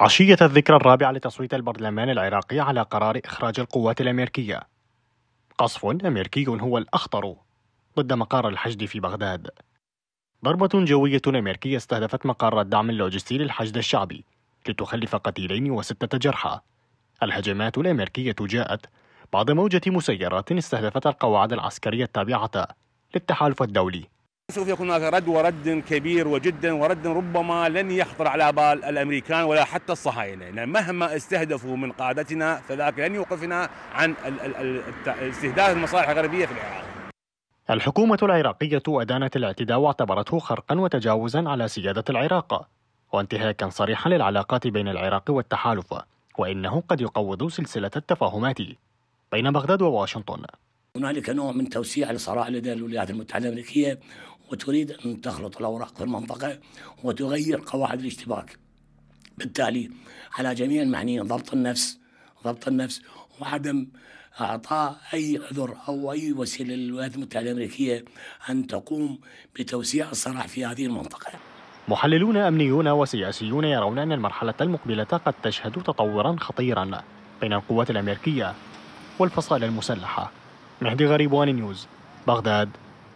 عشية الذكرى الرابعة لتصويت البرلمان العراقي على قرار إخراج القوات الأمريكية قصف أمريكي هو الأخطر ضد مقر الحشد في بغداد ضربة جوية أمريكية استهدفت مقر الدعم اللوجستي للحشد الشعبي لتخلف قتيلين وستة جرحى الهجمات الأمريكية جاءت بعد موجة مسيرات استهدفت القواعد العسكرية التابعة للتحالف الدولي سوف يكون هناك رد ورد كبير وجدا ورد ربما لن يخطر على بال الامريكان ولا حتى الصهاينه، يعني مهما استهدفوا من قادتنا فذاك لن يوقفنا عن استهداف المصالح الغربيه في العراق. الحكومه العراقيه ادانت الاعتداء واعتبرته خرقا وتجاوزا على سياده العراق، وانتهاكا صريحا للعلاقات بين العراق والتحالف، وانه قد يقوض سلسله التفاهمات بين بغداد وواشنطن. هنالك نوع من توسيع الصراع لدى الولايات المتحده الامريكيه وتريد أن تخلط الأوراق في المنطقة وتغير قواعد الاشتباك بالتالي على جميع المعنيين ضبط النفس ضبط النفس وعدم اعطاء اي عذر او اي وسيله للولايات المتحده الامريكيه ان تقوم بتوسيع الصراع في هذه المنطقه. محللون امنيون وسياسيون يرون ان المرحله المقبله قد تشهد تطورا خطيرا بين القوات الامريكيه والفصائل المسلحه. مهدي غريب وان نيوز بغداد